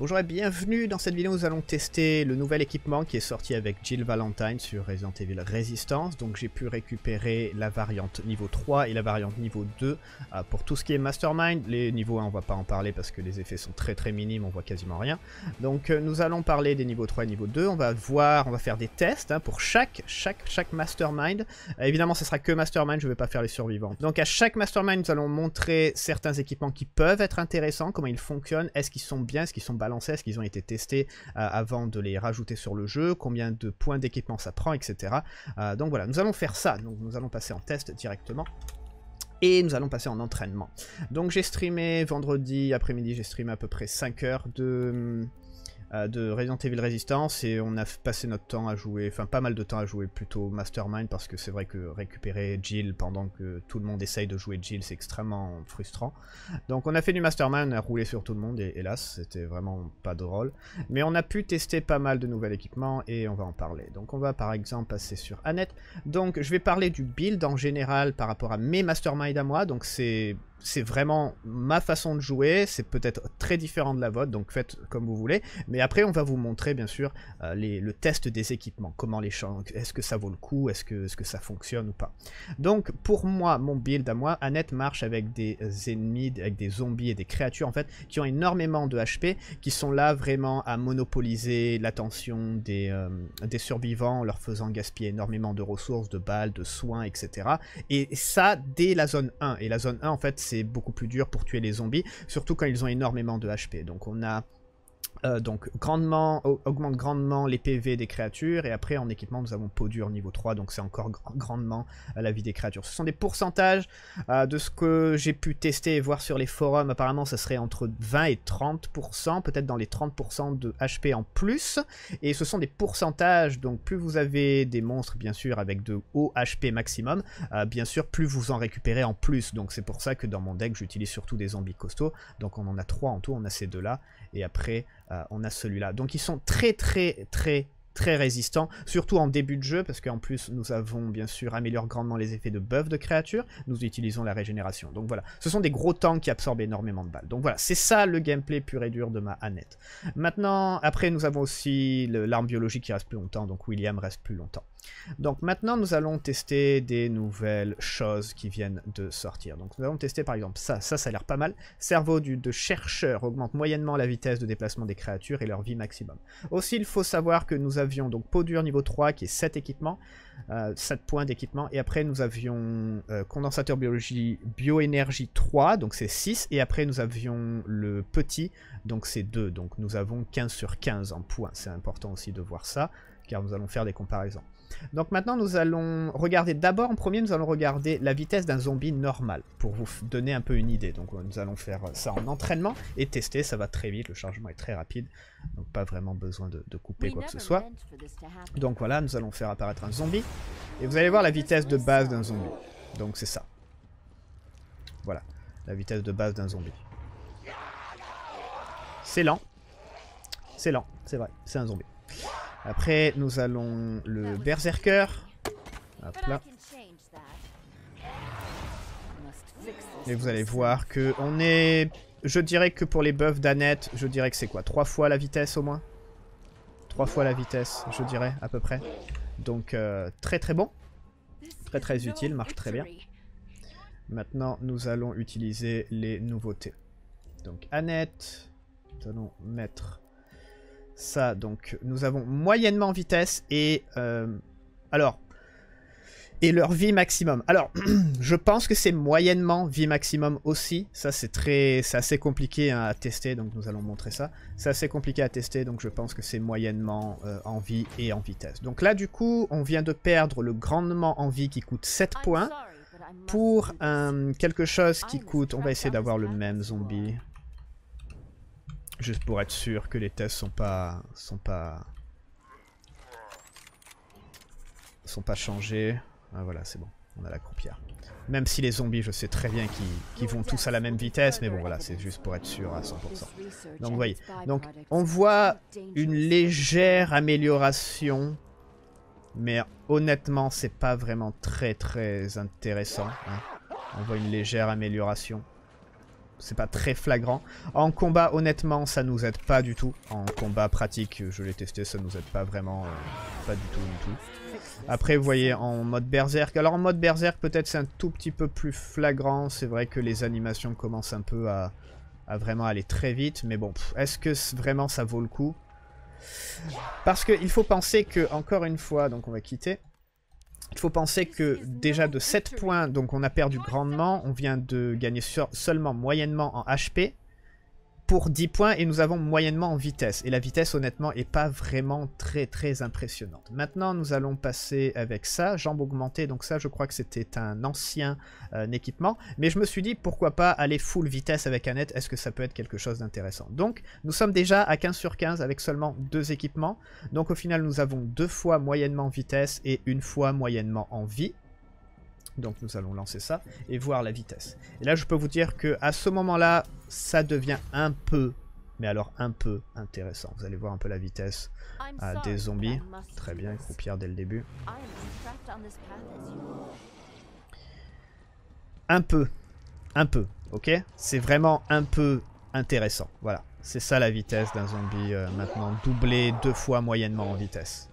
Bonjour et bienvenue dans cette vidéo nous allons tester le nouvel équipement qui est sorti avec Jill Valentine sur Resident Evil Resistance donc j'ai pu récupérer la variante niveau 3 et la variante niveau 2 ah, pour tout ce qui est Mastermind, les niveaux 1 on va pas en parler parce que les effets sont très très minimes, on voit quasiment rien donc euh, nous allons parler des niveaux 3 et niveau 2, on va voir, on va faire des tests hein, pour chaque, chaque, chaque Mastermind euh, évidemment ce sera que Mastermind, je vais pas faire les survivants donc à chaque Mastermind nous allons montrer certains équipements qui peuvent être intéressants, comment ils fonctionnent, est-ce qu'ils sont bien, est-ce qu'ils sont balancer, est-ce qu'ils ont été testés euh, avant de les rajouter sur le jeu, combien de points d'équipement ça prend, etc. Euh, donc voilà, nous allons faire ça, donc nous allons passer en test directement et nous allons passer en entraînement. Donc j'ai streamé vendredi après-midi, j'ai streamé à peu près 5 heures de, euh, de Resident Evil Resistance et on a passé notre temps à jouer, enfin pas mal de temps à jouer plutôt Mastermind parce que c'est vrai que récupérer Jill pendant que tout le monde essaye de jouer Jill c'est extrêmement frustrant. Donc on a fait du Mastermind, on a roulé sur tout le monde et hélas c'était vraiment pas drôle. Mais on a pu tester pas mal de nouveaux équipements et on va en parler. Donc on va par exemple passer sur Annette. Donc je vais parler du build en général par rapport à mes Mastermind à moi, donc c'est c'est vraiment ma façon de jouer, c'est peut-être très différent de la vôtre, donc faites comme vous voulez. Mais après, on va vous montrer bien sûr euh, le test des équipements, comment les changer, est-ce que ça vaut le coup, est-ce que, que, ça fonctionne ou pas. Donc pour moi, mon build à moi, Annette marche avec des ennemis, avec des zombies et des créatures en fait, qui ont énormément de HP, qui sont là vraiment à monopoliser l'attention des, euh, des survivants, leur faisant gaspiller énormément de ressources, de balles, de soins, etc. Et ça, dès la zone 1. Et la zone 1, en fait, c'est c'est beaucoup plus dur pour tuer les zombies, surtout quand ils ont énormément de HP. Donc on a euh, donc grandement, augmente grandement les PV des créatures et après en équipement nous avons peau dure niveau 3 donc c'est encore grandement euh, la vie des créatures. Ce sont des pourcentages euh, de ce que j'ai pu tester et voir sur les forums apparemment ça serait entre 20 et 30% peut-être dans les 30% de HP en plus et ce sont des pourcentages donc plus vous avez des monstres bien sûr avec de haut HP maximum bien sûr plus vous en récupérez en plus donc c'est pour ça que dans mon deck j'utilise surtout des zombies costauds donc on en a 3 en tout on a ces deux là et après euh, on a celui-là. Donc ils sont très très très très résistant, surtout en début de jeu, parce qu'en plus nous avons bien sûr amélioré grandement les effets de buff de créatures, nous utilisons la régénération. Donc voilà, ce sont des gros tanks qui absorbent énormément de balles. Donc voilà, c'est ça le gameplay pur et dur de ma Annette. Maintenant, après nous avons aussi l'arme biologique qui reste plus longtemps, donc William reste plus longtemps. Donc maintenant nous allons tester des nouvelles choses qui viennent de sortir. Donc nous allons tester par exemple ça, ça ça a l'air pas mal. Cerveau de chercheur augmente moyennement la vitesse de déplacement des créatures et leur vie maximum. Aussi il faut savoir que nous avons avions donc peau dure niveau 3 qui est 7 équipements, 7 euh, points d'équipement. Et après nous avions euh, condensateur biologie bioénergie 3, donc c'est 6. Et après nous avions le petit, donc c'est 2. Donc nous avons 15 sur 15 en points. C'est important aussi de voir ça, car nous allons faire des comparaisons. Donc maintenant, nous allons regarder, d'abord en premier, nous allons regarder la vitesse d'un zombie normal, pour vous donner un peu une idée. Donc euh, nous allons faire euh, ça en entraînement et tester, ça va très vite, le chargement est très rapide, donc pas vraiment besoin de, de couper quoi que ce soit. Donc voilà, nous allons faire apparaître un zombie, et vous allez voir la vitesse de base d'un zombie. Donc c'est ça. Voilà, la vitesse de base d'un zombie. C'est lent. C'est lent, c'est vrai, c'est un zombie. Après, nous allons le berserker. Hop là. Et vous allez voir que on est... Je dirais que pour les buffs d'Annette, je dirais que c'est quoi Trois fois la vitesse au moins Trois fois la vitesse, je dirais, à peu près. Donc, euh, très très bon. Très très utile, marche très bien. Maintenant, nous allons utiliser les nouveautés. Donc, Annette, nous allons mettre ça, donc, nous avons moyennement vitesse et... Euh, alors... Et leur vie maximum. Alors, je pense que c'est moyennement vie maximum aussi. Ça, c'est très... C'est assez compliqué hein, à tester, donc nous allons montrer ça. C'est assez compliqué à tester, donc je pense que c'est moyennement euh, en vie et en vitesse. Donc là, du coup, on vient de perdre le grandement en vie qui coûte 7 points. Pour quelque chose qui coûte... On va essayer d'avoir le même zombie. Juste pour être sûr que les tests sont pas... sont pas... sont pas changés. Ah, voilà, c'est bon. On a la croupière. Même si les zombies, je sais très bien qu'ils vont tous à la même vitesse, mais bon voilà, c'est juste pour être sûr à 100%. Donc vous voyez, donc on voit une légère amélioration, mais honnêtement, c'est pas vraiment très très intéressant. Hein. On voit une légère amélioration c'est pas très flagrant. En combat, honnêtement, ça nous aide pas du tout. En combat pratique, je l'ai testé, ça nous aide pas vraiment, euh, pas du tout, du tout. Après, vous voyez, en mode berserk. Alors, en mode berserk, peut-être c'est un tout petit peu plus flagrant. C'est vrai que les animations commencent un peu à, à vraiment aller très vite. Mais bon, est-ce que vraiment ça vaut le coup Parce qu'il faut penser que, encore une fois, donc on va quitter... Il faut penser que déjà de 7 points, donc on a perdu grandement, on vient de gagner seulement moyennement en HP pour 10 points et nous avons moyennement en vitesse. Et la vitesse honnêtement est pas vraiment très très impressionnante. Maintenant nous allons passer avec ça, jambes augmentées, donc ça je crois que c'était un ancien euh, équipement. Mais je me suis dit pourquoi pas aller full vitesse avec Annette, est-ce que ça peut être quelque chose d'intéressant Donc nous sommes déjà à 15 sur 15 avec seulement deux équipements. Donc au final nous avons deux fois moyennement vitesse et une fois moyennement en vie. Donc nous allons lancer ça et voir la vitesse. Et là, je peux vous dire que à ce moment-là, ça devient un peu, mais alors un peu intéressant. Vous allez voir un peu la vitesse euh, des zombies. Très bien, croupière dès le début. Un peu, un peu, ok C'est vraiment un peu intéressant, voilà. C'est ça la vitesse d'un zombie euh, maintenant, doublé deux fois moyennement en vitesse.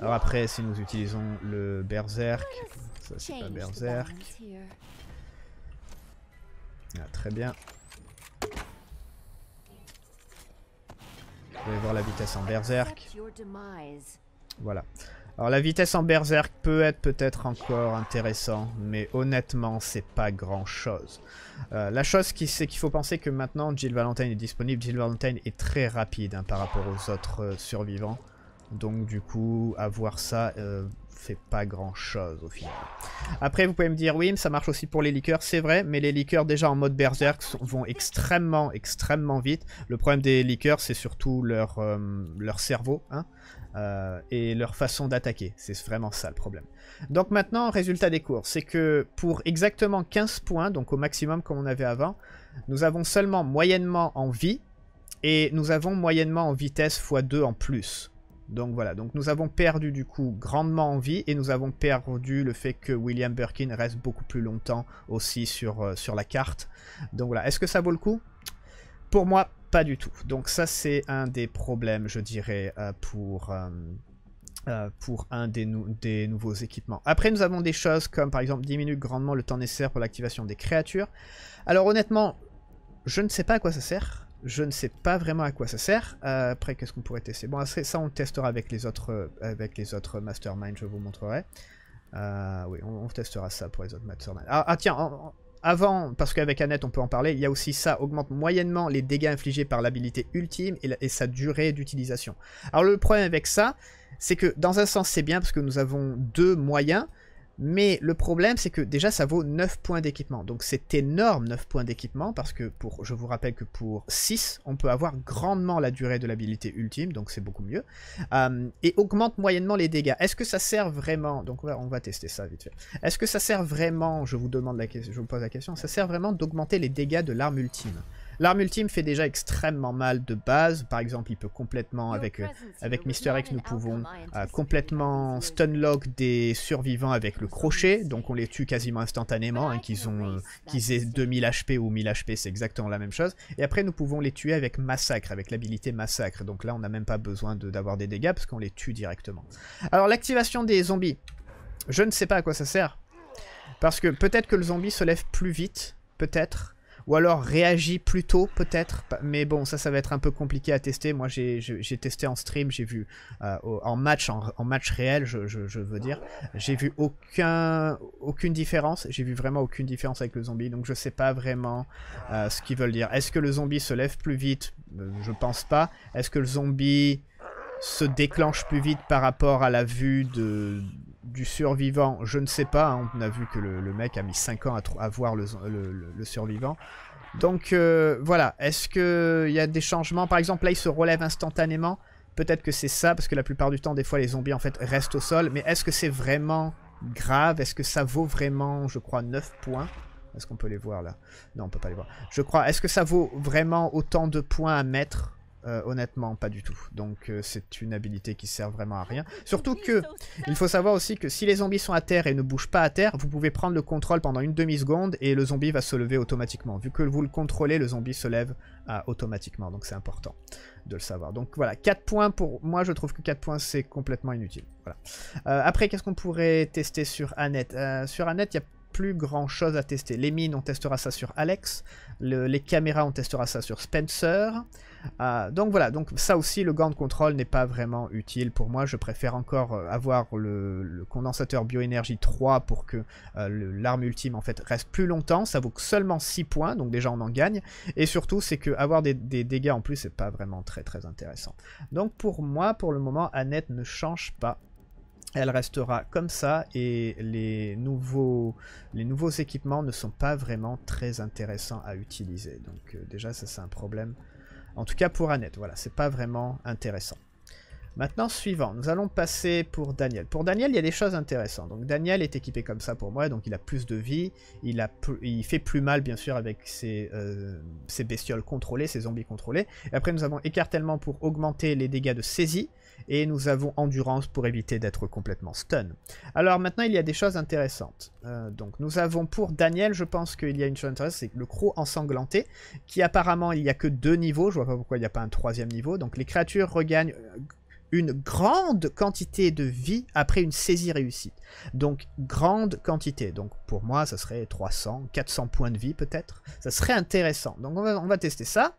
Alors après, si nous utilisons le berserk, ça, c'est pas Berserk. Ah, très bien. Vous pouvez voir la vitesse en Berserk. Voilà. Alors la vitesse en Berserk peut être peut-être encore intéressant, mais honnêtement, c'est pas grand-chose. Euh, la chose, qui c'est qu'il faut penser que maintenant, Jill Valentine est disponible. Jill Valentine est très rapide hein, par rapport aux autres euh, survivants. Donc du coup, avoir ça ne euh, fait pas grand chose au final. Après, vous pouvez me dire, oui, mais ça marche aussi pour les liqueurs, c'est vrai, mais les liqueurs déjà en mode berserk vont extrêmement, extrêmement vite. Le problème des liqueurs, c'est surtout leur, euh, cerveau, hein, euh, et leur façon d'attaquer. C'est vraiment ça le problème. Donc maintenant, résultat des cours, c'est que pour exactement 15 points, donc au maximum comme on avait avant, nous avons seulement moyennement en vie, et nous avons moyennement en vitesse x2 en plus. Donc voilà, donc nous avons perdu du coup grandement en vie et nous avons perdu le fait que William Birkin reste beaucoup plus longtemps aussi sur, euh, sur la carte. Donc voilà, est-ce que ça vaut le coup Pour moi, pas du tout. Donc ça c'est un des problèmes je dirais euh, pour... Euh, pour un des, des, nouveaux équipements. Après, nous avons des choses comme par exemple diminuer grandement le temps nécessaire pour l'activation des créatures. Alors honnêtement, je ne sais pas à quoi ça sert. Je ne sais pas vraiment à quoi ça sert. Euh, après, qu'est-ce qu'on pourrait tester Bon, ça, on testera avec les autres, euh, avec les autres masterminds, je vous montrerai. Euh, oui, on, testera ça pour les autres masterminds. Ah, ah tiens, avant, parce qu'avec Annette, on peut en parler, il y a aussi ça, augmente moyennement les dégâts infligés par l'habilité ultime et, et, sa durée d'utilisation. Alors, le problème avec ça, c'est que, dans un sens, c'est bien, parce que nous avons deux moyens mais le problème, c'est que déjà, ça vaut 9 points d'équipement. Donc c'est énorme, 9 points d'équipement, parce que pour, je vous rappelle que pour 6, on peut avoir grandement la durée de l'habilité ultime, donc c'est beaucoup mieux. Euh, et augmente moyennement les dégâts. Est-ce que ça sert vraiment... Donc on va tester ça vite fait. Est-ce que ça sert vraiment, je vous, demande la, question. je vous pose la question, ça sert vraiment d'augmenter les dégâts de l'arme ultime L'arme ultime fait déjà extrêmement mal de base. Par exemple, il peut complètement, avec, euh, avec Mister X, nous pouvons euh, complètement stunlock des survivants avec le crochet. Donc on les tue quasiment instantanément, hein, qu'ils ont euh, qu'ils aient 2000 HP ou 1000 HP, c'est exactement la même chose. Et après, nous pouvons les tuer avec massacre, avec l'habilité massacre. Donc là, on n'a même pas besoin d'avoir des dégâts parce qu'on les tue directement. Alors l'activation des zombies, je ne sais pas à quoi ça sert. Parce que peut-être que le zombie se lève plus vite, peut-être ou alors réagit plus tôt peut-être, mais bon ça ça va être un peu compliqué à tester, moi j'ai testé en stream, j'ai vu euh, en match, en, match réel je, veux dire, j'ai vu aucun, aucune différence, j'ai vu vraiment aucune différence avec le zombie, donc je sais pas vraiment euh, ce qu'ils veulent dire. Est-ce que le zombie se lève plus vite euh, Je pense pas. Est-ce que le zombie se déclenche plus vite par rapport à la vue de, du survivant, je ne sais pas. Hein, on a vu que le, mec a mis 5 ans à, voir le, survivant. Donc euh, voilà, est-ce qu'il y a des changements Par exemple, là, il se relève instantanément. Peut-être que c'est ça, parce que la plupart du temps, des fois, les zombies, en fait, restent au sol. Mais est-ce que c'est vraiment grave Est-ce que ça vaut vraiment, je crois, 9 points Est-ce qu'on peut les voir, là Non, on peut pas les voir. Je crois, est-ce que ça vaut vraiment autant de points à mettre euh, honnêtement, pas du tout. Donc euh, c'est une habilité qui sert vraiment à rien. Surtout que, il faut savoir aussi que si les zombies sont à terre et ne bougent pas à terre, vous pouvez prendre le contrôle pendant une demi-seconde et le zombie va se lever automatiquement. Vu que vous le contrôlez, le zombie se lève euh, automatiquement, donc c'est important de le savoir. Donc voilà, 4 points pour... Moi je trouve que 4 points c'est complètement inutile. après, qu'est-ce qu'on pourrait tester sur Annette Sur Annette, il y a plus grand chose à tester. Les mines, on testera ça sur Alex. les caméras, on testera ça sur Spencer. Euh, donc voilà, donc ça aussi, le gant de contrôle n'est pas vraiment utile pour moi. Je préfère encore euh, avoir le, condensateur bioénergie 3 pour que euh, l'arme ultime en fait reste plus longtemps. Ça vaut seulement 6 points, donc déjà on en gagne. Et surtout, c'est que avoir des, dégâts en plus, c'est pas vraiment très très intéressant. Donc pour moi, pour le moment, Annette ne change pas elle restera comme ça et les nouveaux, équipements ne sont pas vraiment très intéressants à utiliser. Donc déjà ça c'est un problème en tout cas pour Annette, voilà, c'est pas vraiment intéressant. Maintenant, suivant, nous allons passer pour Daniel. Pour Daniel, il y a des choses intéressantes. Donc Daniel est équipé comme ça pour moi, donc il a plus de vie, il, fait plus mal bien sûr avec euh, ses, bestioles contrôlées, ses zombies contrôlés. Et après nous avons écartèlement pour augmenter les dégâts de saisie et nous avons endurance pour éviter d'être complètement stun. Alors maintenant, il y a des choses intéressantes. Euh, donc nous avons pour Daniel, je pense qu'il y a une chose intéressante, c'est le croc ensanglanté, qui apparemment, il n'y a que deux niveaux, je vois pas pourquoi il n'y a pas un troisième niveau. Donc les créatures regagnent euh, une grande quantité de vie après une saisie réussie. Donc, grande quantité. Donc, pour moi, ça serait 300, 400 points de vie peut-être. Ça serait intéressant. Donc, on va, tester ça.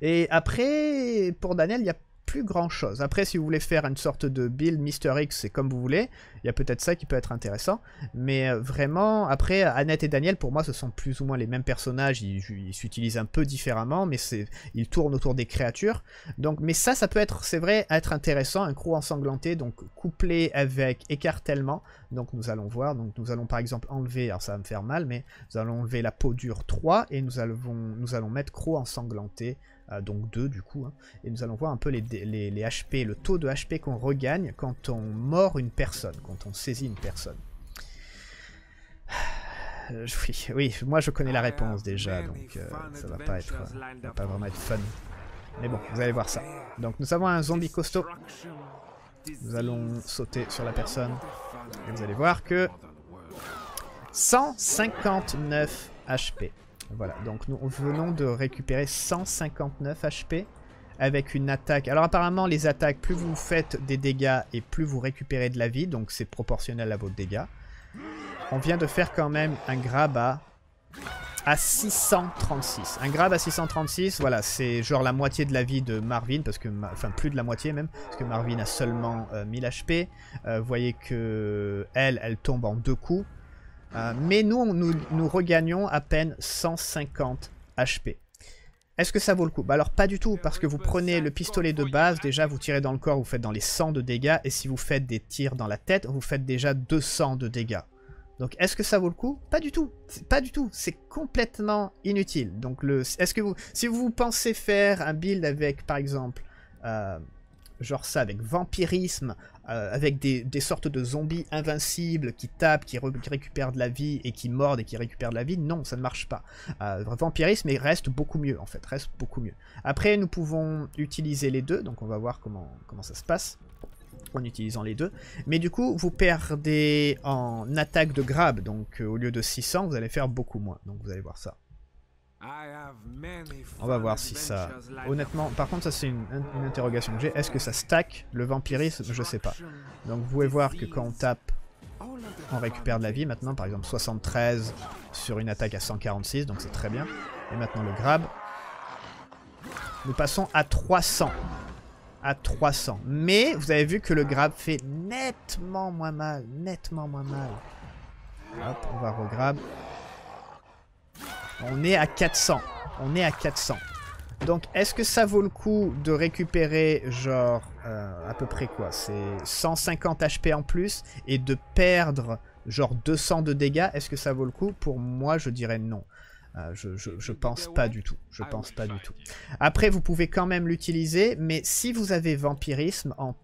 Et après, pour Daniel, il n'y a grand chose. Après, si vous voulez faire une sorte de build Mister X, c'est comme vous voulez. Il y a peut-être ça qui peut être intéressant. Mais euh, vraiment, après, Annette et Daniel, pour moi, ce sont plus ou moins les mêmes personnages. Ils s'utilisent un peu différemment, mais c'est ils tournent autour des créatures. Donc, mais ça, ça peut être, c'est vrai, être intéressant. Un croc ensanglanté, donc couplé avec écartèlement. Donc, nous allons voir. Donc, nous allons par exemple enlever, alors ça va me faire mal, mais nous allons enlever la peau dure 3 et nous allons, nous allons mettre croc ensanglanté. Ah, donc 2 du coup, hein. et nous allons voir un peu les, les, HP, le taux de HP qu'on regagne quand on mord une personne, quand on saisit une personne. oui, moi je connais la réponse déjà, ah, donc euh, ça va pas être, euh, va pas vraiment être fun. Mais bon, vous allez voir ça. Donc nous avons un zombie costaud. Nous allons sauter sur la personne. Et vous allez voir que 159 HP. Voilà, donc nous venons de récupérer 159 HP avec une attaque. Alors apparemment les attaques, plus vous faites des dégâts et plus vous récupérez de la vie, donc c'est proportionnel à vos dégâts. On vient de faire quand même un grab à, à 636. Un grab à 636, voilà, c'est genre la moitié de la vie de Marvin, parce que, enfin plus de la moitié même, parce que Marvin a seulement 1000 euh, HP. Euh, vous voyez que elle, elle tombe en deux coups. Euh, mais nous, nous, regagnons à peine 150 HP. Est-ce que ça vaut le coup bah Alors pas du tout, parce que vous prenez le pistolet de base, déjà vous tirez dans le corps, vous faites dans les 100 de dégâts, et si vous faites des tirs dans la tête, vous faites déjà 200 de dégâts. Donc est-ce que ça vaut le coup Pas du tout, pas du tout, c'est complètement inutile. Donc le, est-ce que vous, si vous pensez faire un build avec par exemple euh, genre ça, avec vampirisme, euh, avec des, sortes de zombies invincibles qui tapent, qui, récupèrent de la vie et qui mordent et qui récupèrent de la vie, non, ça ne marche pas. Euh, vampirisme reste beaucoup mieux, en fait, reste beaucoup mieux. Après, nous pouvons utiliser les deux, donc on va voir comment, comment ça se passe en utilisant les deux. Mais du coup, vous perdez en attaque de grab, donc euh, au lieu de 600, vous allez faire beaucoup moins. Donc vous allez voir ça. On va voir si ça... Honnêtement, par contre, ça c'est une, interrogation que j'ai. Est-ce que ça stack le vampirisme Je sais pas. Donc vous pouvez voir que quand on tape, on récupère de la vie maintenant. Par exemple, 73 sur une attaque à 146, donc c'est très bien. Et maintenant le grab. Nous passons à 300. À 300. Mais vous avez vu que le grab fait nettement moins mal. Nettement moins mal. Hop, on va regrab. On est à 400. On est à 400. Donc, est-ce que ça vaut le coup de récupérer, genre, euh, à peu près quoi C'est 150 HP en plus et de perdre, genre, 200 de dégâts Est-ce que ça vaut le coup Pour moi, je dirais non. Euh, je, pense pas du tout. Je pense pas du tout. Après, vous pouvez quand même l'utiliser, mais si vous avez vampirisme en,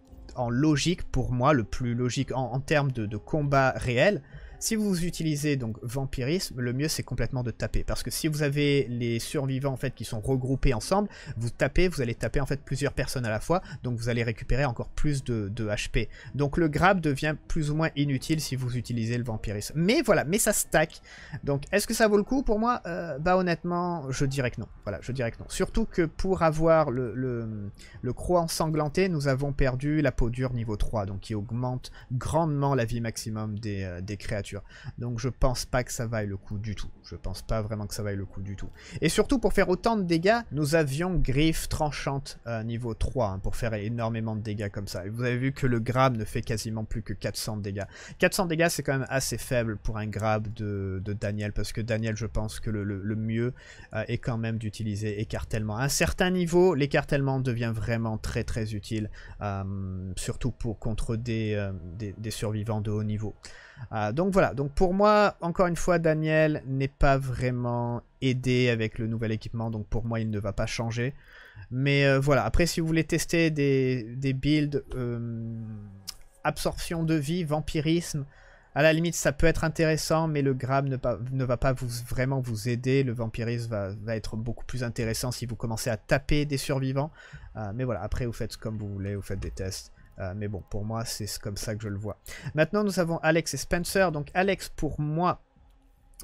logique, pour moi, le plus logique en, termes de combat réel, si vous utilisez donc vampirisme, le mieux c'est complètement de taper. Parce que si vous avez les survivants en fait qui sont regroupés ensemble, vous tapez, vous allez taper en fait plusieurs personnes à la fois, donc vous allez récupérer encore plus de, HP. Donc le grab devient plus ou moins inutile si vous utilisez le vampirisme. Mais voilà, mais ça stack. Donc est-ce que ça vaut le coup pour moi euh, Bah honnêtement, je dirais que non. Voilà, je dirais que non. Surtout que pour avoir le, le, croix ensanglanté, nous avons perdu la peau dure niveau 3, donc qui augmente grandement la vie maximum des euh, créatures donc je pense pas que ça vaille le coup du tout. Je pense pas vraiment que ça vaille le coup du tout. Et surtout pour faire autant de dégâts, nous avions griffe tranchante euh, niveau 3 hein, pour faire énormément de dégâts comme ça. vous avez vu que le grab ne fait quasiment plus que 400 dégâts. 400 dégâts c'est quand même assez faible pour un grab de, Daniel parce que Daniel je pense que le, mieux euh, est quand même d'utiliser écartellement. À un certain niveau, l'écartèlement devient vraiment très très utile, euh, surtout pour contre des, des survivants de haut niveau. donc voilà voilà, donc pour moi, encore une fois, Daniel n'est pas vraiment aidé avec le nouvel équipement, donc pour moi, il ne va pas changer. Mais euh, voilà, après, si vous voulez tester des, builds euh, absorption de vie, vampirisme, à la limite, ça peut être intéressant, mais le grab ne, va pas vous, vraiment vous aider. Le vampirisme va, être beaucoup plus intéressant si vous commencez à taper des survivants. Euh, mais voilà, après, vous faites comme vous voulez, vous faites des tests. Euh, mais bon, pour moi, c'est comme ça que je le vois. Maintenant, nous avons Alex et Spencer. Donc Alex, pour moi,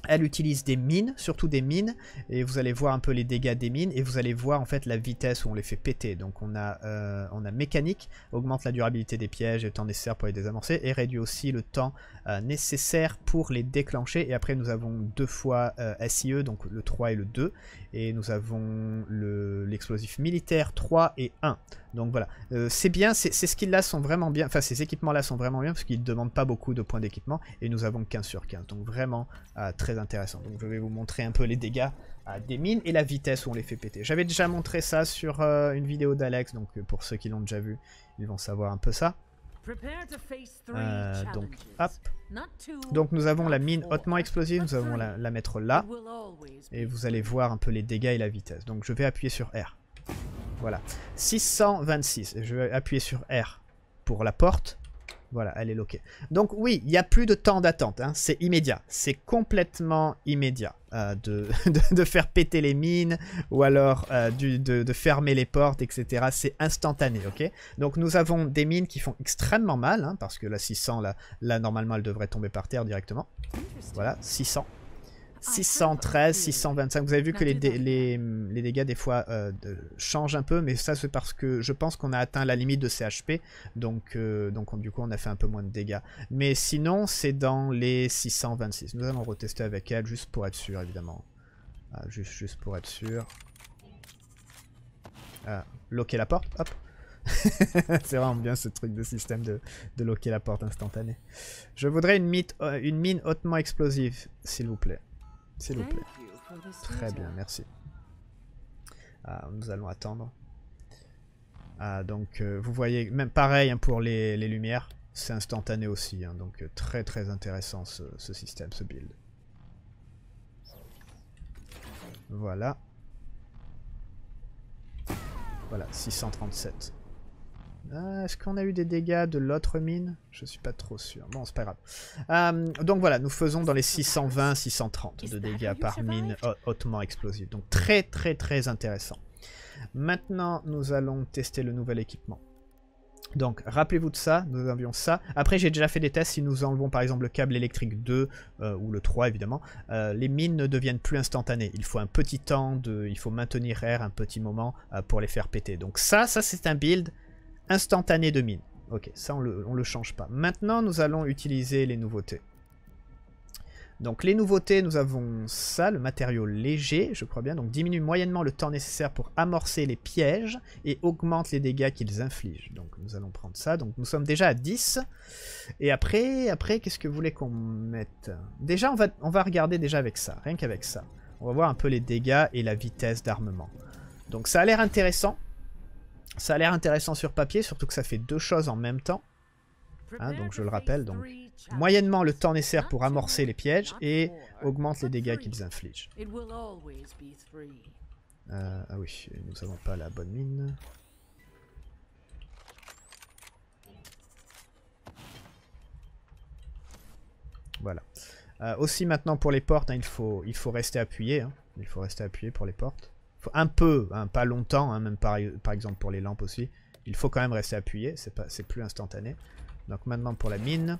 elle utilise des mines, surtout des mines, et vous allez voir un peu les dégâts des mines, et vous allez voir en fait la vitesse où on les fait péter. Donc on a, euh, on a mécanique, augmente la durabilité des pièges et le temps nécessaire pour les désamorcer, et réduit aussi le temps euh, nécessaire pour les déclencher. Et après nous avons deux fois SIE, donc le 3 et le 2, et nous avons l'explosif militaire 3 et 1. Donc voilà, euh, c'est bien, ces skills-là sont vraiment bien, enfin ces équipements-là sont vraiment bien parce qu'ils ne demandent pas beaucoup de points d'équipement et nous avons 15 sur 15, donc vraiment euh, très intéressant. Donc je vais vous montrer un peu les dégâts euh, des mines et la vitesse où on les fait péter. J'avais déjà montré ça sur une vidéo d'Alex, donc pour ceux qui l'ont déjà vu, ils vont savoir un peu ça. donc, Donc, nous avons la mine hautement explosive. Nous allons la, mettre là. Et vous allez voir un peu les dégâts et la vitesse. Donc, je vais appuyer sur R. Voilà. 626. Je vais appuyer sur R pour la porte. Voilà, elle est loquée. Donc oui, il n'y a plus de temps d'attente. Hein. C'est immédiat. C'est complètement immédiat euh, de, faire péter les mines ou alors euh, de, fermer les portes, etc. C'est instantané, ok Donc nous avons des mines qui font extrêmement mal, hein, parce que la 600, là, normalement, elle devrait tomber par terre directement. Voilà, 600. 613, ah, 625. Vous avez vu que les, dégâts des fois euh, changent un peu, mais ça c'est parce que je pense qu'on a atteint la limite de CHP, donc, euh, donc du coup on a fait un peu moins de dégâts. Mais sinon c'est dans les 626. Nous allons retester avec elle juste pour être sûr évidemment. Ah, juste, juste pour être sûr. Ah, la porte, hop. c'est vraiment bien ce truc de système de, de loquer la porte instantanée. Je voudrais une, euh, une mine hautement explosive, s'il vous plaît. S'il vous plaît. Très bien, merci. Ah, nous allons attendre. Ah, donc euh, vous voyez, même pareil hein, pour les, lumières, c'est instantané aussi. Hein, donc euh, très très intéressant ce, ce système, ce build. Voilà. Voilà, 637. Ah, est-ce qu'on a eu des dégâts de l'autre mine Je suis pas trop sûr. Bon, c'est pas grave. Euh, donc voilà, nous faisons dans les 620, 630 de dégâts par mine hautement explosive. Donc très très très intéressant. Maintenant, nous allons tester le nouvel équipement. Donc, rappelez-vous de ça, nous avions ça. Après, j'ai déjà fait des tests, si nous enlevons par exemple le câble électrique 2, euh, ou le 3 évidemment, euh, les mines ne deviennent plus instantanées. Il faut un petit temps, de, il faut maintenir R un petit moment pour les faire péter. Donc ça, ça c'est un build Instantané de mine. Ok, ça on le, le change pas. Maintenant, nous allons utiliser les nouveautés. Donc les nouveautés, nous avons ça, le matériau léger, je crois bien. Donc diminue moyennement le temps nécessaire pour amorcer les pièges et augmente les dégâts qu'ils infligent. Donc nous allons prendre ça. Donc nous sommes déjà à 10. Et après, après qu'est-ce que vous voulez qu'on mette Déjà, on va, on va regarder déjà avec ça, rien qu'avec ça. On va voir un peu les dégâts et la vitesse d'armement. Donc ça a l'air intéressant. Ça a l'air intéressant sur papier, surtout que ça fait deux choses en même temps. Hein, donc je le rappelle, donc moyennement le temps nécessaire pour amorcer les pièges et augmente les dégâts qu'ils infligent. Euh, ah oui, nous n'avons pas la bonne mine. Voilà. Euh, aussi maintenant pour les portes, hein, il, faut, il faut rester appuyé. Hein. Il faut rester appuyé pour les portes un peu, hein, pas longtemps, hein, même par, par, exemple pour les lampes aussi. Il faut quand même rester appuyé, c'est plus instantané. Donc maintenant pour la mine.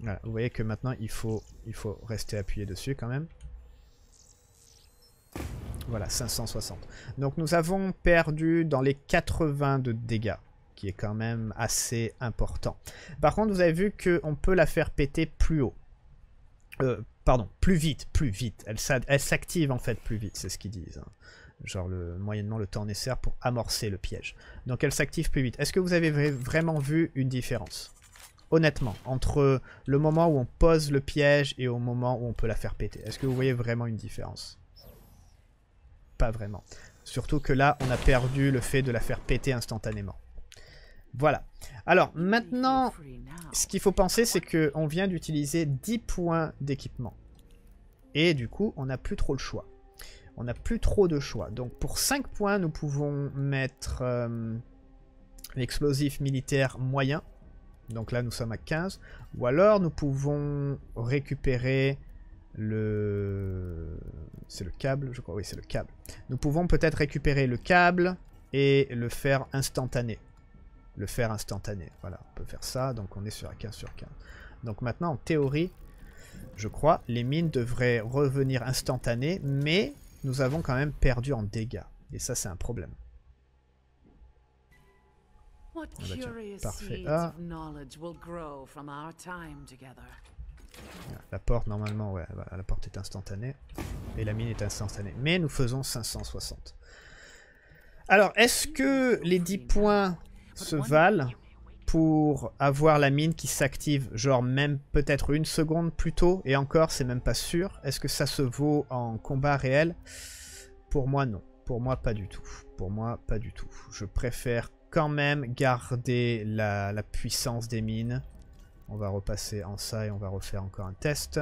Voilà, vous voyez que maintenant il faut, il faut rester appuyé dessus quand même. Voilà, 560. Donc nous avons perdu dans les 80 de dégâts, qui est quand même assez important. Par contre, vous avez vu qu'on peut la faire péter plus haut. Euh, pardon, plus vite, plus vite. Elle, s'active en fait plus vite, c'est ce qu'ils disent. Hein. Genre le, moyennement le temps nécessaire pour amorcer le piège. Donc elle s'active plus vite. Est-ce que vous avez vraiment vu une différence Honnêtement, entre le moment où on pose le piège et au moment où on peut la faire péter. Est-ce que vous voyez vraiment une différence Pas vraiment. Surtout que là, on a perdu le fait de la faire péter instantanément. Voilà. Alors, maintenant, ce qu'il faut penser, c'est qu'on vient d'utiliser 10 points d'équipement. Et du coup, on n'a plus trop le choix. On n'a plus trop de choix. Donc pour 5 points, nous pouvons mettre euh, l'explosif militaire moyen. Donc là, nous sommes à 15. Ou alors, nous pouvons récupérer le... C'est le câble, je crois. Oui, c'est le câble. Nous pouvons peut-être récupérer le câble et le faire instantané. Le faire instantané. Voilà, on peut faire ça. Donc on est sur 15 sur 15. Donc maintenant, en théorie, je crois. Les mines devraient revenir instantanées, mais nous avons quand même perdu en dégâts. Et ça, c'est un problème. Ah bah parfait. Ah. ah. La porte, normalement, ouais, la porte est instantanée. Et la mine est instantanée. Mais nous faisons 560. Alors, est-ce que les 10 points se valent pour avoir la mine qui s'active, genre même peut-être une seconde plus tôt, et encore, c'est même pas sûr. Est-ce que ça se vaut en combat réel Pour moi, non. Pour moi, pas du tout. Pour moi, pas du tout. Je préfère quand même garder la, puissance des mines. On va repasser en ça et on va refaire encore un test.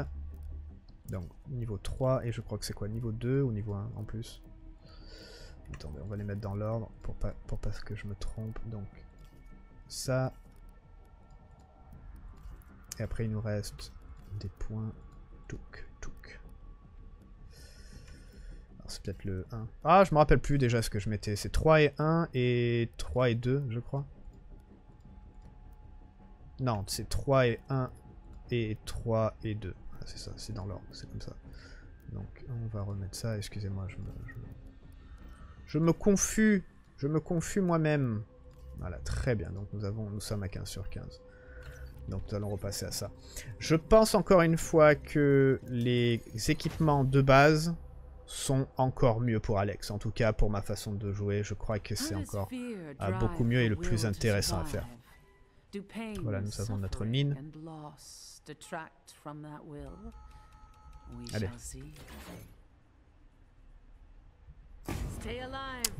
Donc, niveau 3, et je crois que c'est quoi Niveau 2 ou niveau 1 en plus Attendez, on va les mettre dans l'ordre pour pas, pour pas que je me trompe. Donc, ça. Et après, il nous reste des points. touk. Alors, C'est peut-être le 1. Ah, je me rappelle plus déjà ce que je mettais. C'est 3 et 1 et 3 et 2, je crois. Non, c'est 3 et 1 et 3 et 2. Ah, c'est ça, c'est dans l'ordre, c'est comme ça. Donc on va remettre ça, excusez-moi, je je Je me confus, je me confus moi-même. Voilà, très bien. Donc nous, avons, nous sommes à 15 sur 15. Donc nous allons repasser à ça. Je pense encore une fois que les équipements de base sont encore mieux pour Alex. En tout cas, pour ma façon de jouer, je crois que c'est encore euh, beaucoup mieux et le plus intéressant à faire. Voilà, nous avons notre mine. Allez.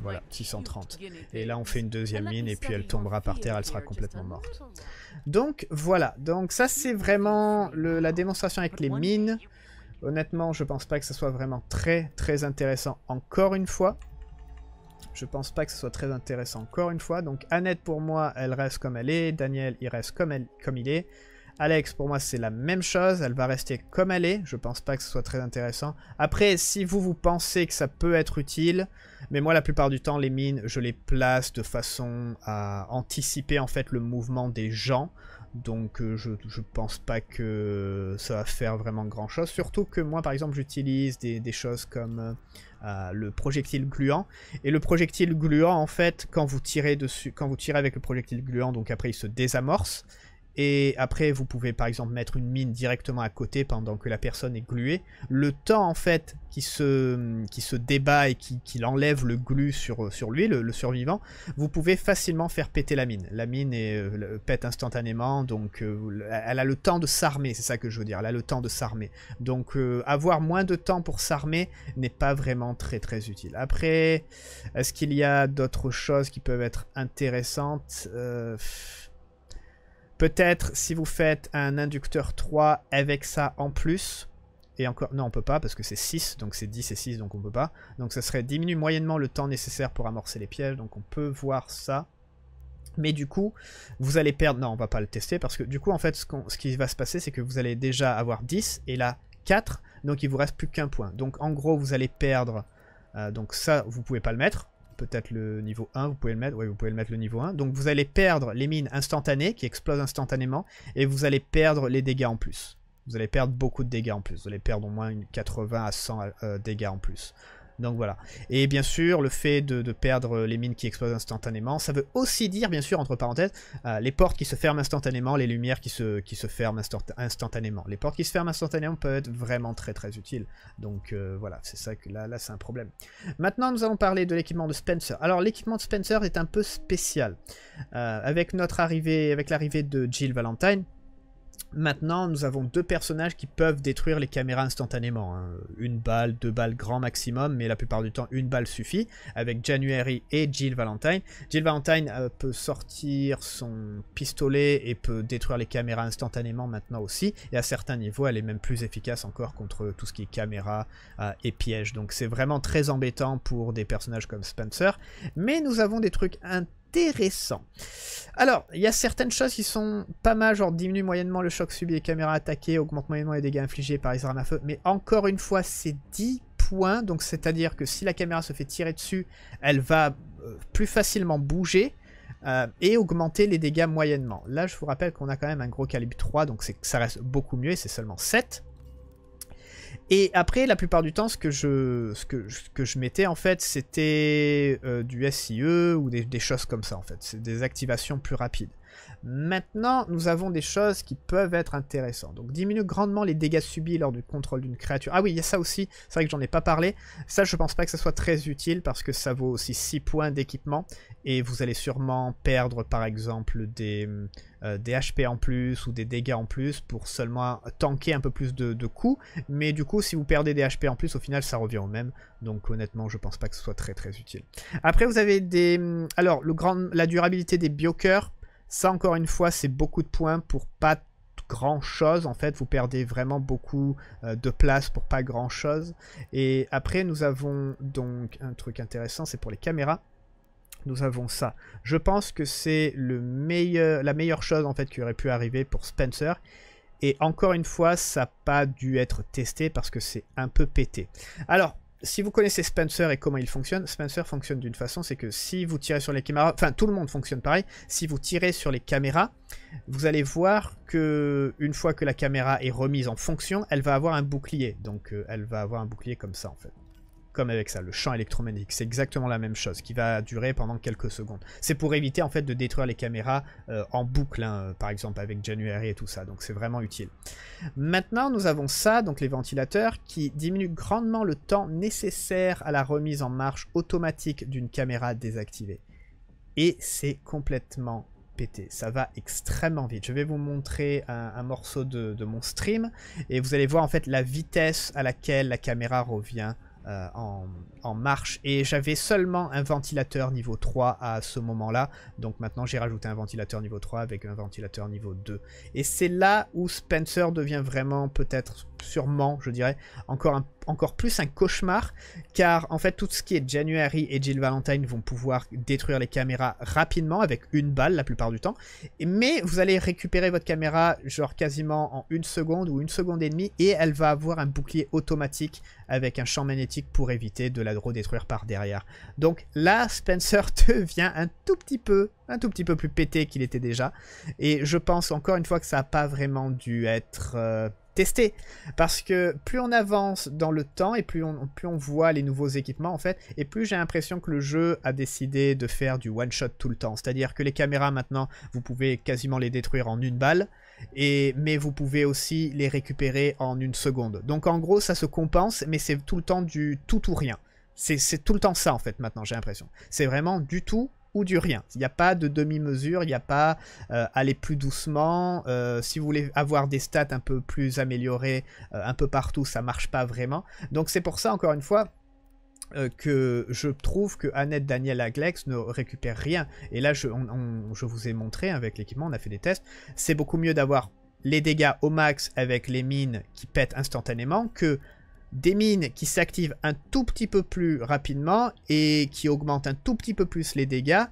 Voilà, 630. Et là, on fait une deuxième mine, et puis elle tombera par terre, elle sera complètement morte. Donc, voilà. Donc, ça, c'est vraiment la démonstration avec les mines. Honnêtement, je pense pas que ça soit vraiment très, très intéressant encore une fois. Je pense pas que ce soit très intéressant encore une fois. Donc, Annette, pour moi, elle reste comme elle est. Daniel, il reste comme, elle, comme il est. Alex, pour moi, c'est la même chose. Elle va rester comme elle est. Je pense pas que ce soit très intéressant. Après, si vous, vous pensez que ça peut être utile, mais moi, la plupart du temps, les mines, je les place de façon à anticiper, en fait, le mouvement des gens. Donc, euh, je, ne pense pas que ça va faire vraiment grand-chose. Surtout que moi, par exemple, j'utilise des, choses comme euh, euh, le projectile gluant. Et le projectile gluant, en fait, quand vous tirez dessus, quand vous tirez avec le projectile gluant, donc après, il se désamorce. Et après, vous pouvez par exemple mettre une mine directement à côté pendant que la personne est gluée. Le temps en fait qui se, qui se débat et qui, enlève le glu sur, sur lui, le, survivant, vous pouvez facilement faire péter la mine. La mine euh, pète instantanément, donc euh, elle a le temps de s'armer, c'est ça que je veux dire, elle a le temps de s'armer. Donc euh, avoir moins de temps pour s'armer n'est pas vraiment très très utile. Après, est-ce qu'il y a d'autres choses qui peuvent être intéressantes Peut-être si vous faites un inducteur 3 avec ça en plus. Et encore, non, on peut pas parce que c'est 6, donc c'est 10 et 6, donc on peut pas. Donc ça serait diminue moyennement le temps nécessaire pour amorcer les pièges, donc on peut voir ça. Mais du coup, vous allez perdre... Non, on va pas le tester parce que du coup, en fait, ce, qui va se passer, c'est que vous allez déjà avoir 10 et là 4, donc il vous reste plus qu'un point. Donc en gros, vous allez perdre... Euh, donc ça, vous pouvez pas le mettre peut-être le niveau 1, vous pouvez le mettre, Oui, vous pouvez le mettre le niveau 1. Donc vous allez perdre les mines instantanées, qui explosent instantanément, et vous allez perdre les dégâts en plus. Vous allez perdre beaucoup de dégâts en plus, vous allez perdre au moins 80 à 100 euh, dégâts en plus. Donc voilà. Et bien sûr, le fait de, perdre les mines qui explosent instantanément, ça veut aussi dire, bien sûr, entre parenthèses, euh, les portes qui se ferment instantanément, les lumières qui se, ferment instantanément. Les portes qui se ferment instantanément peuvent être vraiment très très utiles. Donc euh, voilà, c'est ça que là, là c'est un problème. Maintenant, nous allons parler de l'équipement de Spencer. Alors l'équipement de Spencer est un peu spécial. Euh, avec notre arrivée, avec l'arrivée de Jill Valentine, Maintenant, nous avons deux personnages qui peuvent détruire les caméras instantanément. Hein. Une balle, deux balles, grand maximum, mais la plupart du temps, une balle suffit. Avec January et Jill Valentine. Jill Valentine euh, peut sortir son pistolet et peut détruire les caméras instantanément maintenant aussi. Et à certains niveaux, elle est même plus efficace encore contre tout ce qui est caméra euh, et piège. Donc c'est vraiment très embêtant pour des personnages comme Spencer. Mais nous avons des trucs intéressants intéressant. Alors, il y a certaines choses qui sont pas mal, genre diminue moyennement le choc subi des caméras attaquées, augmente moyennement les dégâts infligés par les armes à feu, mais encore une fois, c'est 10 points, donc c'est-à-dire que si la caméra se fait tirer dessus, elle va euh, plus facilement bouger, euh, et augmenter les dégâts moyennement. Là, je vous rappelle qu'on a quand même un gros calibre 3, donc ça reste beaucoup mieux, et c'est seulement 7. Et après, la plupart du temps, ce que je, ce que, je mettais, en fait, c'était euh, du SIE ou des, des, choses comme ça, en fait. C'est des activations plus rapides. Maintenant, nous avons des choses qui peuvent être intéressantes. Donc, diminue grandement les dégâts subis lors du contrôle d'une créature. Ah oui, il y a ça aussi. C'est vrai que j'en ai pas parlé. Ça, je pense pas que ça soit très utile parce que ça vaut aussi 6 points d'équipement. Et vous allez sûrement perdre, par exemple, des, HP euh, en plus ou des dégâts en plus pour seulement tanker un peu plus de, de coups. Mais du coup, si vous perdez des HP en plus, au final, ça revient au même. Donc, honnêtement, je pense pas que ce soit très très utile. Après, vous avez des... Alors, le grand... la durabilité des biocœurs. Ça, encore une fois, c'est beaucoup de points pour pas grand chose en fait vous perdez vraiment beaucoup euh, de place pour pas grand chose et après nous avons donc un truc intéressant c'est pour les caméras nous avons ça je pense que c'est le meilleur la meilleure chose en fait qui aurait pu arriver pour Spencer et encore une fois ça n'a pas dû être testé parce que c'est un peu pété alors si vous connaissez Spencer et comment il fonctionne, Spencer fonctionne d'une façon, c'est que si vous tirez sur les caméras, enfin tout le monde fonctionne pareil, si vous tirez sur les caméras, vous allez voir que une fois que la caméra est remise en fonction, elle va avoir un bouclier. Donc euh, elle va avoir un bouclier comme ça en fait comme avec ça, le champ électromagnétique, c'est exactement la même chose, qui va durer pendant quelques secondes. C'est pour éviter en fait de détruire les caméras euh, en boucle, hein, euh, par exemple avec January et tout ça, donc c'est vraiment utile. Maintenant, nous avons ça, donc les ventilateurs, qui diminuent grandement le temps nécessaire à la remise en marche automatique d'une caméra désactivée. Et c'est complètement pété. Ça va extrêmement vite. Je vais vous montrer un, morceau de, de, mon stream et vous allez voir en fait la vitesse à laquelle la caméra revient euh, en, marche. Et j'avais seulement un ventilateur niveau 3 à ce moment-là. Donc maintenant, j'ai rajouté un ventilateur niveau 3 avec un ventilateur niveau 2. Et c'est là où Spencer devient vraiment, peut-être, sûrement, je dirais, encore un encore plus un cauchemar car en fait tout ce qui est January et Jill Valentine vont pouvoir détruire les caméras rapidement avec une balle la plupart du temps mais vous allez récupérer votre caméra genre quasiment en une seconde ou une seconde et demie et elle va avoir un bouclier automatique avec un champ magnétique pour éviter de la redétruire par derrière donc là Spencer devient un tout petit peu un tout petit peu plus pété qu'il était déjà et je pense encore une fois que ça n'a pas vraiment dû être euh, tester. Parce que plus on avance dans le temps et plus on, plus on voit les nouveaux équipements en fait, et plus j'ai l'impression que le jeu a décidé de faire du one shot tout le temps. C'est-à-dire que les caméras maintenant, vous pouvez quasiment les détruire en une balle, et, mais vous pouvez aussi les récupérer en une seconde. Donc en gros, ça se compense, mais c'est tout le temps du tout ou rien. C'est tout le temps ça en fait maintenant, j'ai l'impression. C'est vraiment du tout du rien. Il n'y a pas de demi-mesure, il n'y a pas euh, aller plus doucement. Euh, si vous voulez avoir des stats un peu plus améliorées euh, un peu partout, ça marche pas vraiment. Donc c'est pour ça, encore une fois, que je trouve que Annette Daniel Aglex ne récupère rien. Et là, je, je vous ai montré avec l'équipement, on a fait des tests. C'est beaucoup mieux d'avoir les dégâts au max avec les mines qui pètent instantanément que des mines qui s'activent un tout petit peu plus rapidement et qui augmentent un tout petit peu plus les dégâts,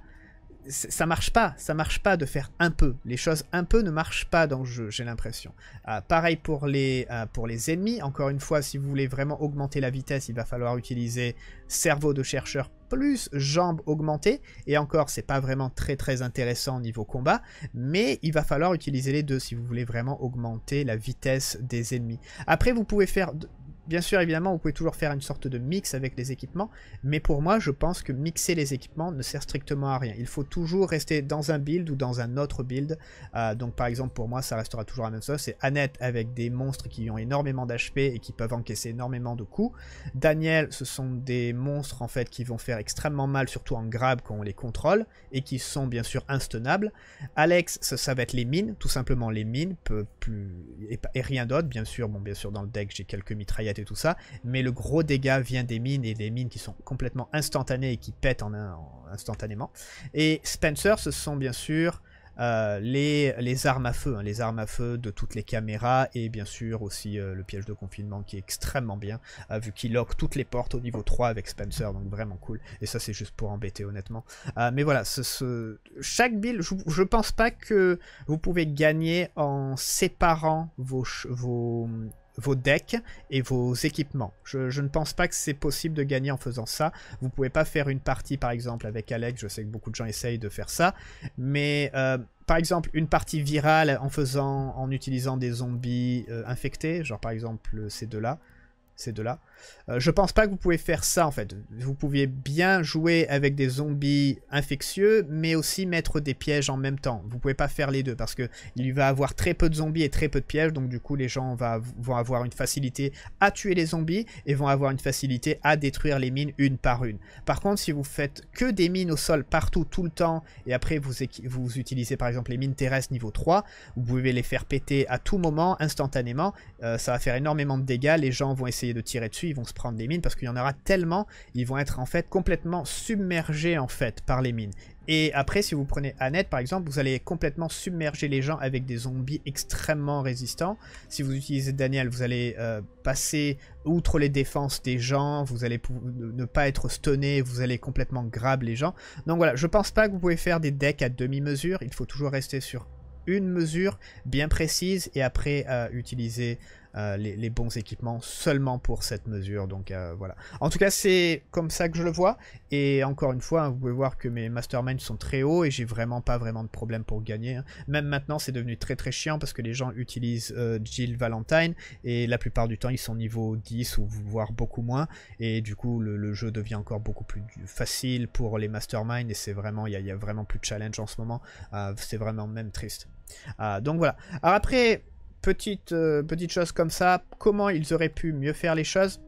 ça marche pas, ça marche pas de faire un peu. Les choses un peu ne marchent pas dans le jeu, j'ai l'impression. Euh, pareil pour les, euh, pour les ennemis. Encore une fois, si vous voulez vraiment augmenter la vitesse, il va falloir utiliser cerveau de chercheur plus jambes augmentées. Et encore, c'est pas vraiment très très intéressant niveau combat, mais il va falloir utiliser les deux si vous voulez vraiment augmenter la vitesse des ennemis. Après, vous pouvez faire Bien sûr, évidemment, vous pouvez toujours faire une sorte de mix avec les équipements, mais pour moi, je pense que mixer les équipements ne sert strictement à rien. Il faut toujours rester dans un build ou dans un autre build. Euh, donc, par exemple, pour moi, ça restera toujours la même chose. C'est Annette avec des monstres qui ont énormément d'HP et qui peuvent encaisser énormément de coups. Daniel, ce sont des monstres, en fait, qui vont faire extrêmement mal, surtout en grab quand on les contrôle, et qui sont, bien sûr, instenables. Alex, ça, va être les mines, tout simplement les mines, et, rien d'autre, bien sûr. Bon, bien sûr, dans le deck, j'ai quelques mitraillettes et tout ça, mais le gros dégât vient des mines et des mines qui sont complètement instantanées et qui pètent en, instantanément. Et Spencer, ce sont bien sûr euh, les, les, armes à feu, hein, les armes à feu de toutes les caméras et bien sûr aussi euh, le piège de confinement qui est extrêmement bien euh, vu qu'il lock toutes les portes au niveau 3 avec Spencer donc vraiment cool et ça c'est juste pour embêter honnêtement mais voilà chaque build je, pense pas que vous pouvez gagner en séparant vos, vos vos decks et vos équipements. Je, ne pense pas que c'est possible de gagner en faisant ça. Vous pouvez pas faire une partie par exemple avec Alex, je sais que beaucoup de gens essayent de faire ça, mais euh, par exemple une partie virale en faisant, en utilisant des zombies euh, infectés, genre par exemple ces deux là, ces deux là. Euh, je pense pas que vous pouvez faire ça en fait. Vous pouviez bien jouer avec des zombies infectieux, mais aussi mettre des pièges en même temps. Vous pouvez pas faire les deux parce que il va avoir très peu de zombies et très peu de pièges, donc du coup les gens vont avoir une facilité à tuer les zombies et vont avoir une facilité à détruire les mines une par une. Par contre, si vous faites que des mines au sol partout tout le temps et après vous, utilisez par exemple les mines terrestres niveau 3, vous pouvez les faire péter à tout moment instantanément. Euh, ça va faire énormément de dégâts. Les gens vont essayer de tirer dessus ils vont se prendre des mines parce qu'il y en aura tellement, ils vont être en fait complètement submergés en fait par les mines. Et après, si vous prenez Annette par exemple, vous allez complètement submerger les gens avec des zombies extrêmement résistants. Si vous utilisez Daniel, vous allez euh, passer outre les défenses des gens, vous allez ne pas être stunné, vous allez complètement grab les gens. Donc voilà, je pense pas que vous pouvez faire des decks à demi-mesure, il faut toujours rester sur une mesure bien précise et après euh, utiliser euh, les, bons équipements seulement pour cette mesure. Donc euh, voilà. En tout cas, c'est comme ça que je le vois. Et encore une fois, hein, vous pouvez voir que mes masterminds sont très hauts et j'ai vraiment pas vraiment de problème pour gagner. Hein. Même maintenant, c'est devenu très très chiant parce que les gens utilisent euh, Jill Valentine et la plupart du temps, ils sont niveau 10 ou voire beaucoup moins. Et du coup, le, jeu devient encore beaucoup plus facile pour les masterminds et c'est vraiment, il y, a vraiment plus de challenge en ce moment. c'est vraiment même triste. donc voilà. Alors après, petites, euh, petites choses comme ça, comment ils auraient pu mieux faire les choses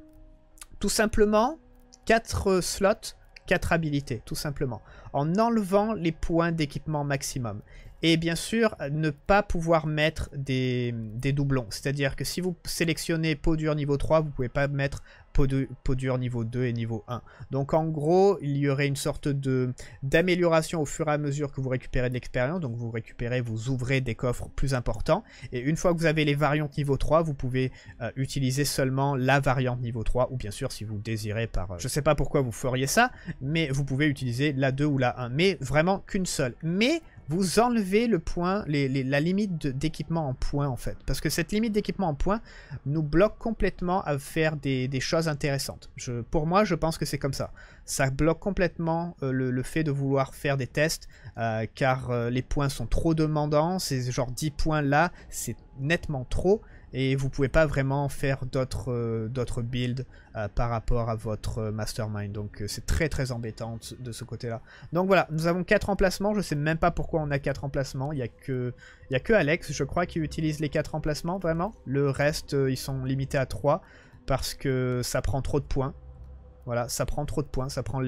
Tout simplement, 4 slots, 4 habilités, tout simplement, en enlevant les points d'équipement maximum. Et bien sûr, ne pas pouvoir mettre des, doublons. C'est-à-dire que si vous sélectionnez peau dure niveau 3, vous pouvez pas mettre dure niveau 2 et niveau 1. Donc en gros, il y aurait une sorte de d'amélioration au fur et à mesure que vous récupérez de l'expérience. Donc vous récupérez, vous ouvrez des coffres plus importants. Et une fois que vous avez les variantes niveau 3, vous pouvez euh, utiliser seulement la variante niveau 3. Ou bien sûr, si vous désirez par... Euh, je sais pas pourquoi vous feriez ça, mais vous pouvez utiliser la 2 ou la 1. Mais vraiment qu'une seule. Mais vous enlevez le point, la limite d'équipement en points en fait. Parce que cette limite d'équipement en points nous bloque complètement à faire des, choses intéressantes. pour moi, je pense que c'est comme ça. Ça bloque complètement euh, le, fait de vouloir faire des tests, euh, car euh, les points sont trop demandants. Ces genre 10 points là, c'est nettement trop et vous pouvez pas vraiment faire d'autres euh, builds euh, par rapport à votre euh, mastermind donc c'est très très embêtant de, ce côté là donc voilà nous avons quatre emplacements je sais même pas pourquoi on a quatre emplacements il n'y a que que Alex je crois qui utilise les quatre emplacements vraiment le reste ils sont limités à 3 parce que ça prend trop de points voilà, ça prend trop de points, ça prend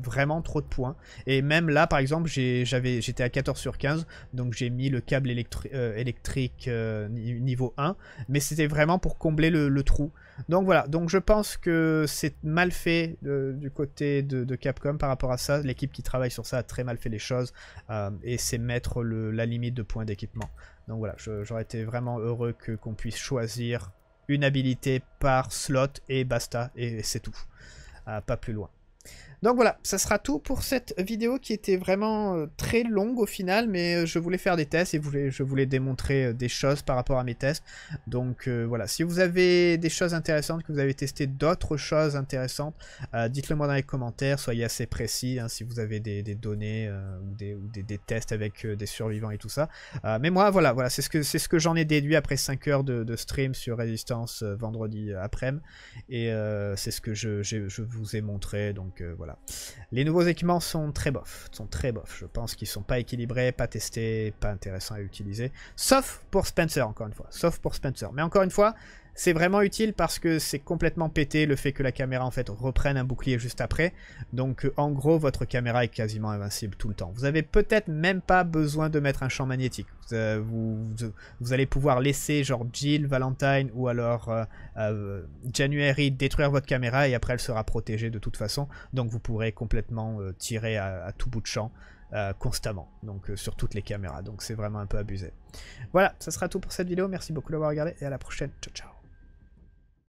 vraiment trop de points. Et même là, par exemple, j'étais à 14 sur 15, donc j'ai mis le câble euh, électrique euh, niveau 1, mais c'était vraiment pour combler le, trou. Donc voilà, donc je pense que c'est mal fait du côté de, Capcom par rapport à ça. L'équipe qui travaille sur ça a très mal fait les choses, euh, et c'est mettre la limite de points d'équipement. Donc voilà, j'aurais été vraiment heureux que, qu'on puisse choisir une habilité par slot et basta, et c'est tout pas plus loin. Donc voilà, ça sera tout pour cette vidéo qui était vraiment euh, très longue au final, mais euh, je voulais faire des tests et je voulais démontrer euh, des choses par rapport à mes tests. Donc voilà, si vous avez des choses intéressantes, que vous avez testé d'autres choses intéressantes, dites-le moi dans les commentaires, soyez assez précis hein, si vous avez des, données ou, des, tests avec des survivants et tout ça. mais moi voilà, voilà c'est ce que, ce que j'en ai déduit après 5 heures de, stream sur Résistance vendredi après-midi et c'est ce que je, je, vous ai montré, donc voilà. Les nouveaux équipements sont très bof, sont très bof. Je pense qu'ils sont pas équilibrés, pas testés, pas intéressants à utiliser. Sauf pour Spencer, encore une fois. Sauf pour Spencer. Mais encore une fois, c'est vraiment utile parce que c'est complètement pété le fait que la caméra en fait reprenne un bouclier juste après. Donc euh, en gros votre caméra est quasiment invincible tout le temps. Vous avez peut-être même pas besoin de mettre un champ magnétique. Vous, euh, allez pouvoir laisser genre Jill, Valentine ou alors euh, January détruire votre caméra et après elle sera protégée de toute façon. Donc vous pourrez complètement tirer à, tout bout de champ. constamment, donc sur toutes les caméras. Donc c'est vraiment un peu abusé. Voilà, ça sera tout pour cette vidéo. Merci beaucoup d'avoir regardé et à la prochaine. Ciao, ciao.